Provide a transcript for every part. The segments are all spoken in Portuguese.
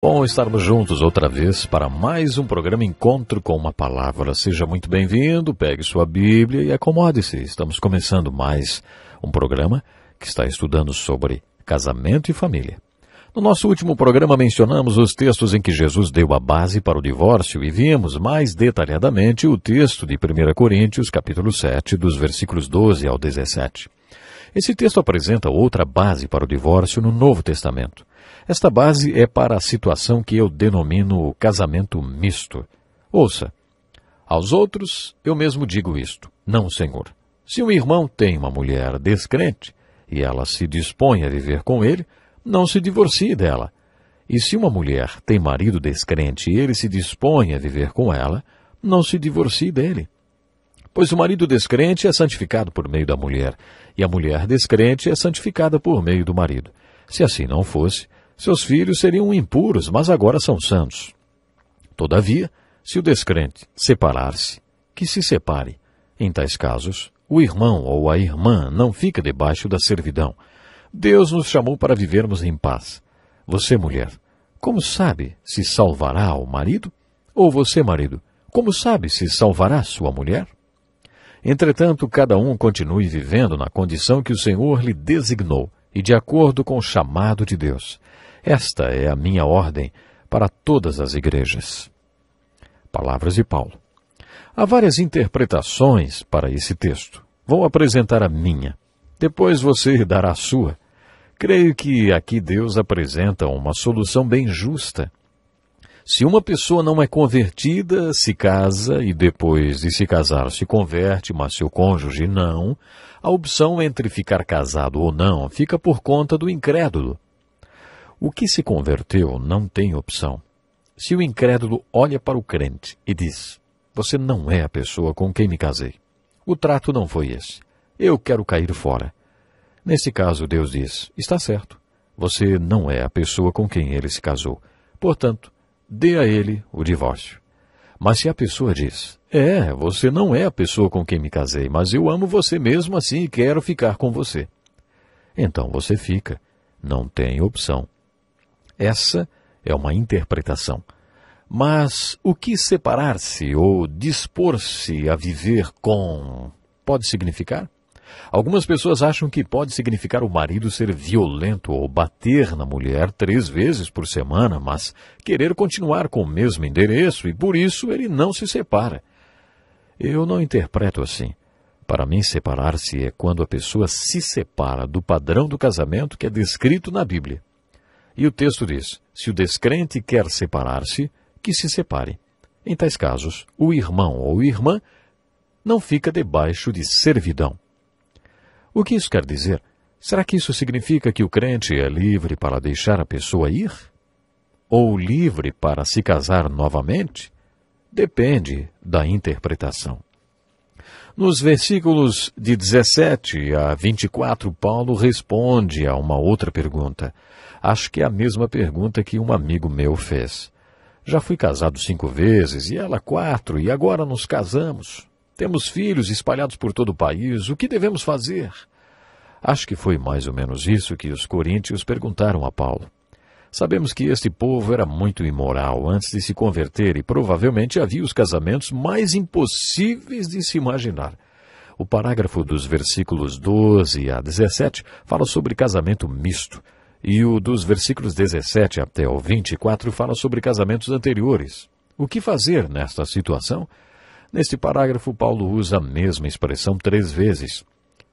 Bom estarmos juntos outra vez para mais um programa Encontro com uma Palavra. Seja muito bem-vindo, pegue sua Bíblia e acomode-se. Estamos começando mais um programa que está estudando sobre casamento e família. No nosso último programa mencionamos os textos em que Jesus deu a base para o divórcio e vimos mais detalhadamente o texto de 1 Coríntios, capítulo 7, dos versículos 12 ao 17. Esse texto apresenta outra base para o divórcio no Novo Testamento. Esta base é para a situação que eu denomino casamento misto. Ouça, aos outros eu mesmo digo isto, não, Senhor. Se um irmão tem uma mulher descrente e ela se dispõe a viver com ele, não se divorcie dela. E se uma mulher tem marido descrente e ele se dispõe a viver com ela, não se divorcie dele. Pois o marido descrente é santificado por meio da mulher, e a mulher descrente é santificada por meio do marido. Se assim não fosse, seus filhos seriam impuros, mas agora são santos. Todavia, se o descrente separar-se, que se separe. Em tais casos, o irmão ou a irmã não fica debaixo da servidão. Deus nos chamou para vivermos em paz. Você, mulher, como sabe se salvará o marido? Ou você, marido, como sabe se salvará sua mulher? Entretanto, cada um continue vivendo na condição que o Senhor lhe designou e de acordo com o chamado de Deus. Esta é a minha ordem para todas as igrejas. Palavras de Paulo. Há várias interpretações para esse texto. Vou apresentar a minha. Depois você dará a sua. Creio que aqui Deus apresenta uma solução bem justa. Se uma pessoa não é convertida, se casa e depois de se casar se converte, mas seu cônjuge não, a opção entre ficar casado ou não fica por conta do incrédulo. O que se converteu não tem opção. Se o incrédulo olha para o crente e diz: Você não é a pessoa com quem me casei. O trato não foi esse. Eu quero cair fora. Nesse caso, Deus diz: Está certo. Você não é a pessoa com quem ele se casou. Portanto, dê a ele o divórcio. Mas se a pessoa diz: É, você não é a pessoa com quem me casei, mas eu amo você mesmo assim e quero ficar com você. Então você fica. Não tem opção. Essa é uma interpretação. Mas o que separar-se ou dispor-se a viver com pode significar? Algumas pessoas acham que pode significar o marido ser violento ou bater na mulher três vezes por semana, mas querer continuar com o mesmo endereço e por isso ele não se separa. Eu não interpreto assim. Para mim, separar-se é quando a pessoa se separa do padrão do casamento que é descrito na Bíblia. E o texto diz: se o descrente quer separar-se, que se separe. Em tais casos, o irmão ou irmã não fica debaixo de servidão. O que isso quer dizer? Será que isso significa que o crente é livre para deixar a pessoa ir? Ou livre para se casar novamente? Depende da interpretação. Nos versículos de 17 a 24, Paulo responde a uma outra pergunta. Acho que é a mesma pergunta que um amigo meu fez. Já fui casado cinco vezes e ela quatro, e agora nos casamos. Temos filhos espalhados por todo o país, o que devemos fazer? Acho que foi mais ou menos isso que os coríntios perguntaram a Paulo. Sabemos que este povo era muito imoral antes de se converter e provavelmente havia os casamentos mais impossíveis de se imaginar. O parágrafo dos versículos 12 a 17 fala sobre casamento misto, e o dos versículos 17 até o 24 fala sobre casamentos anteriores. O que fazer nesta situação? Neste parágrafo, Paulo usa a mesma expressão três vezes.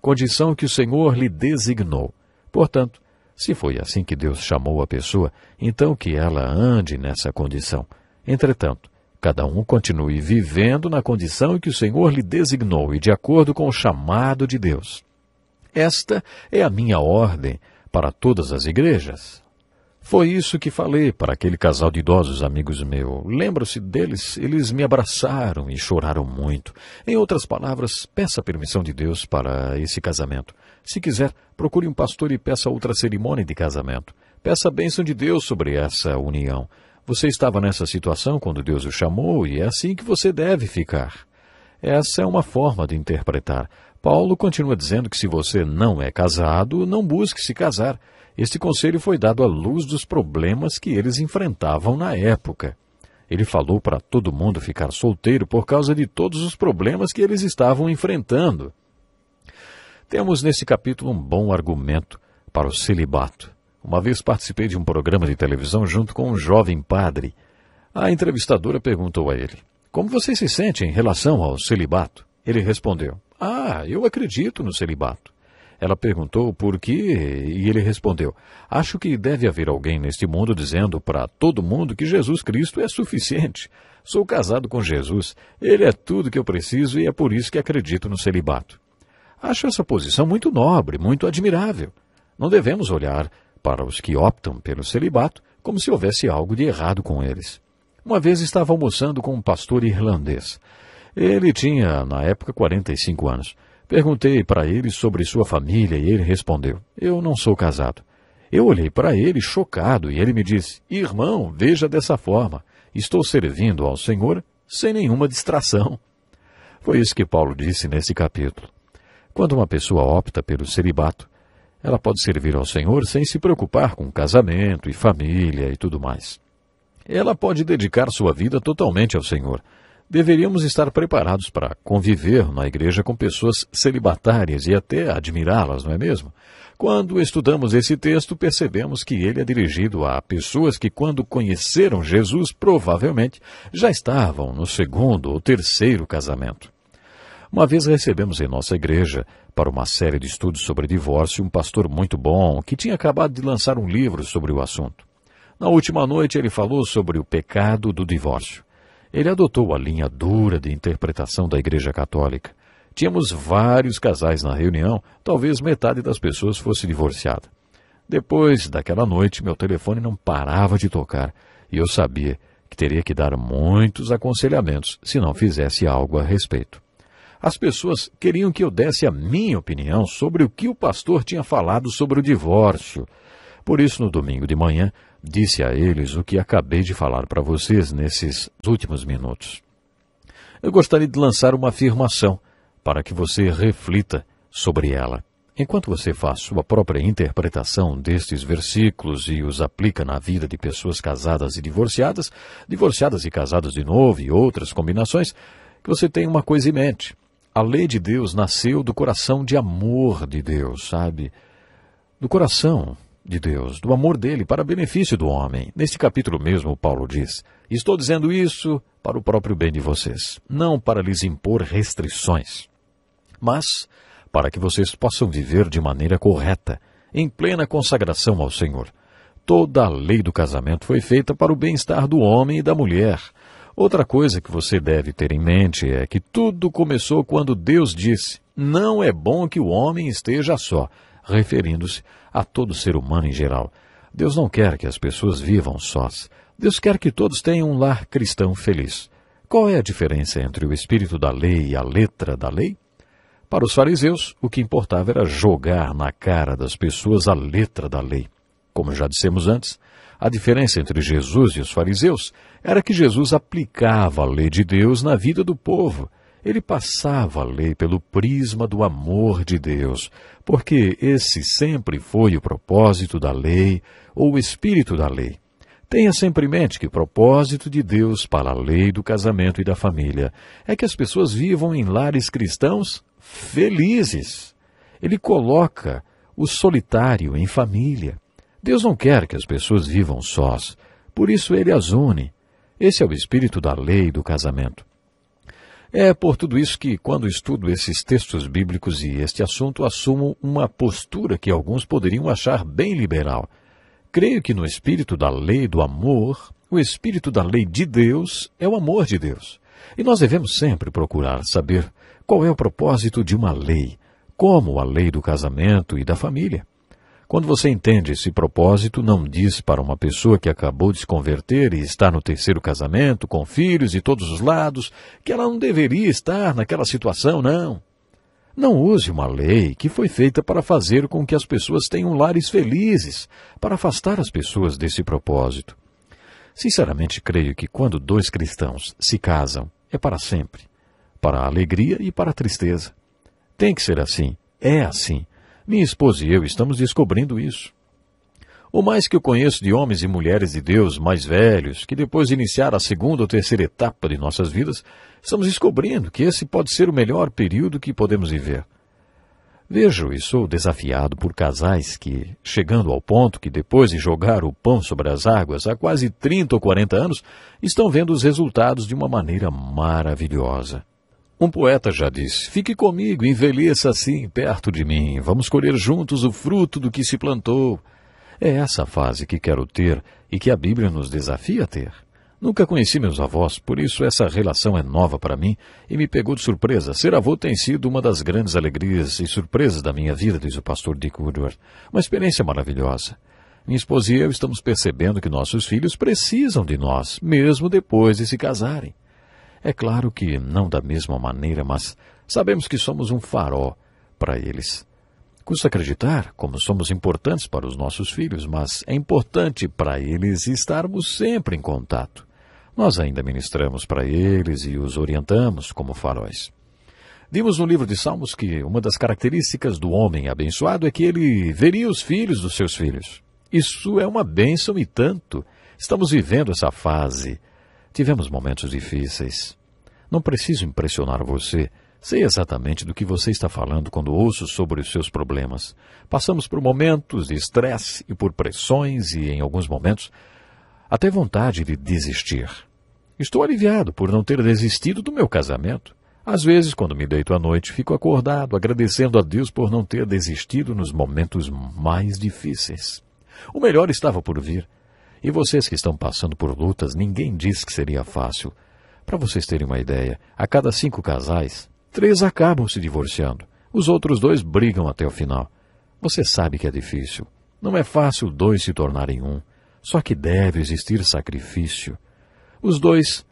Condição que o Senhor lhe designou. Portanto, se foi assim que Deus chamou a pessoa, então que ela ande nessa condição. Entretanto, cada um continue vivendo na condição que o Senhor lhe designou e de acordo com o chamado de Deus. Esta é a minha ordem para todas as igrejas. Foi isso que falei para aquele casal de idosos amigos meu. lembra se deles? Eles me abraçaram e choraram muito. Em outras palavras, peça a permissão de Deus para esse casamento. Se quiser, procure um pastor e peça outra cerimônia de casamento. Peça a bênção de Deus sobre essa união. Você estava nessa situação quando Deus o chamou e é assim que você deve ficar. Essa é uma forma de interpretar. Paulo continua dizendo que se você não é casado, não busque se casar. Este conselho foi dado à luz dos problemas que eles enfrentavam na época. Ele falou para todo mundo ficar solteiro por causa de todos os problemas que eles estavam enfrentando. Temos nesse capítulo um bom argumento para o celibato. Uma vez participei de um programa de televisão junto com um jovem padre. A entrevistadora perguntou a ele: Como você se sente em relação ao celibato? Ele respondeu: Ah, eu acredito no celibato. Ela perguntou por que e ele respondeu: Acho que deve haver alguém neste mundo dizendo para todo mundo que Jesus Cristo é suficiente. Sou casado com Jesus, ele é tudo que eu preciso e é por isso que acredito no celibato. Acho essa posição muito nobre, muito admirável. Não devemos olhar para os que optam pelo celibato como se houvesse algo de errado com eles. Uma vez estava almoçando com um pastor irlandês. Ele tinha, na época, 45 anos. Perguntei para ele sobre sua família e ele respondeu: Eu não sou casado. Eu olhei para ele chocado e ele me disse: Irmão, veja dessa forma. Estou servindo ao Senhor sem nenhuma distração. Foi isso que Paulo disse nesse capítulo. Quando uma pessoa opta pelo celibato, ela pode servir ao Senhor sem se preocupar com casamento e família e tudo mais. Ela pode dedicar sua vida totalmente ao Senhor deveríamos estar preparados para conviver na igreja com pessoas celibatárias e até admirá-las, não é mesmo? Quando estudamos esse texto, percebemos que ele é dirigido a pessoas que, quando conheceram Jesus, provavelmente já estavam no segundo ou terceiro casamento. Uma vez recebemos em nossa igreja, para uma série de estudos sobre divórcio, um pastor muito bom que tinha acabado de lançar um livro sobre o assunto. Na última noite, ele falou sobre o pecado do divórcio. Ele adotou a linha dura de interpretação da Igreja Católica. Tínhamos vários casais na reunião, talvez metade das pessoas fosse divorciada. Depois daquela noite, meu telefone não parava de tocar e eu sabia que teria que dar muitos aconselhamentos se não fizesse algo a respeito. As pessoas queriam que eu desse a minha opinião sobre o que o pastor tinha falado sobre o divórcio. Por isso, no domingo de manhã, disse a eles o que acabei de falar para vocês nesses últimos minutos. Eu gostaria de lançar uma afirmação para que você reflita sobre ela. Enquanto você faz sua própria interpretação destes versículos e os aplica na vida de pessoas casadas e divorciadas, divorciadas e casadas de novo e outras combinações, que você tem uma coisa em mente. A lei de Deus nasceu do coração de amor de Deus, sabe? Do coração de Deus, do amor dele para benefício do homem. Neste capítulo mesmo, Paulo diz: Estou dizendo isso para o próprio bem de vocês, não para lhes impor restrições, mas para que vocês possam viver de maneira correta, em plena consagração ao Senhor. Toda a lei do casamento foi feita para o bem-estar do homem e da mulher. Outra coisa que você deve ter em mente é que tudo começou quando Deus disse: Não é bom que o homem esteja só referindo-se a todo ser humano em geral. Deus não quer que as pessoas vivam sós. Deus quer que todos tenham um lar cristão feliz. Qual é a diferença entre o espírito da lei e a letra da lei? Para os fariseus, o que importava era jogar na cara das pessoas a letra da lei. Como já dissemos antes, a diferença entre Jesus e os fariseus era que Jesus aplicava a lei de Deus na vida do povo ele passava a lei pelo prisma do amor de Deus, porque esse sempre foi o propósito da lei ou o espírito da lei. Tenha sempre em mente que o propósito de Deus para a lei do casamento e da família é que as pessoas vivam em lares cristãos felizes. Ele coloca o solitário em família. Deus não quer que as pessoas vivam sós, por isso ele as une. Esse é o espírito da lei do casamento. É por tudo isso que, quando estudo esses textos bíblicos e este assunto, assumo uma postura que alguns poderiam achar bem liberal. Creio que no espírito da lei do amor, o espírito da lei de Deus é o amor de Deus. E nós devemos sempre procurar saber qual é o propósito de uma lei, como a lei do casamento e da família. Quando você entende esse propósito, não diz para uma pessoa que acabou de se converter e está no terceiro casamento, com filhos de todos os lados, que ela não deveria estar naquela situação, não. Não use uma lei que foi feita para fazer com que as pessoas tenham lares felizes, para afastar as pessoas desse propósito. Sinceramente, creio que quando dois cristãos se casam, é para sempre para a alegria e para a tristeza. Tem que ser assim, é assim. Minha esposa e eu estamos descobrindo isso. O mais que eu conheço de homens e mulheres de Deus mais velhos, que depois de iniciar a segunda ou terceira etapa de nossas vidas, estamos descobrindo que esse pode ser o melhor período que podemos viver. Vejo e sou desafiado por casais que, chegando ao ponto que depois de jogar o pão sobre as águas há quase 30 ou 40 anos, estão vendo os resultados de uma maneira maravilhosa. Um poeta já disse: Fique comigo, envelheça assim, perto de mim. Vamos colher juntos o fruto do que se plantou. É essa fase que quero ter e que a Bíblia nos desafia a ter. Nunca conheci meus avós, por isso essa relação é nova para mim e me pegou de surpresa. Ser avô tem sido uma das grandes alegrias e surpresas da minha vida, diz o pastor Dick Woodward. Uma experiência maravilhosa. Minha esposa e eu estamos percebendo que nossos filhos precisam de nós, mesmo depois de se casarem. É claro que não da mesma maneira, mas sabemos que somos um farol para eles. Custa acreditar como somos importantes para os nossos filhos, mas é importante para eles estarmos sempre em contato. Nós ainda ministramos para eles e os orientamos como faróis. Vimos no livro de Salmos que uma das características do homem abençoado é que ele veria os filhos dos seus filhos. Isso é uma bênção e tanto. Estamos vivendo essa fase Tivemos momentos difíceis. Não preciso impressionar você. Sei exatamente do que você está falando quando ouço sobre os seus problemas. Passamos por momentos de estresse e por pressões e, em alguns momentos, até vontade de desistir. Estou aliviado por não ter desistido do meu casamento. Às vezes, quando me deito à noite, fico acordado, agradecendo a Deus por não ter desistido nos momentos mais difíceis. O melhor estava por vir. E vocês que estão passando por lutas, ninguém diz que seria fácil. Para vocês terem uma ideia, a cada cinco casais, três acabam se divorciando. Os outros dois brigam até o final. Você sabe que é difícil. Não é fácil dois se tornarem um. Só que deve existir sacrifício. Os dois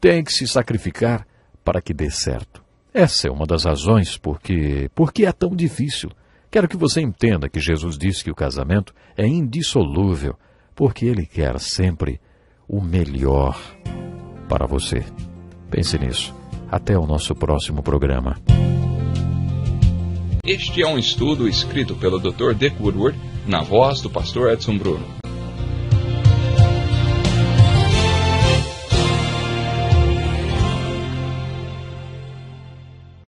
têm que se sacrificar para que dê certo. Essa é uma das razões porque, porque é tão difícil. Quero que você entenda que Jesus disse que o casamento é indissolúvel porque Ele quer sempre o melhor para você. Pense nisso. Até o nosso próximo programa. Este é um estudo escrito pelo Dr. Dick Woodward, na voz do pastor Edson Bruno.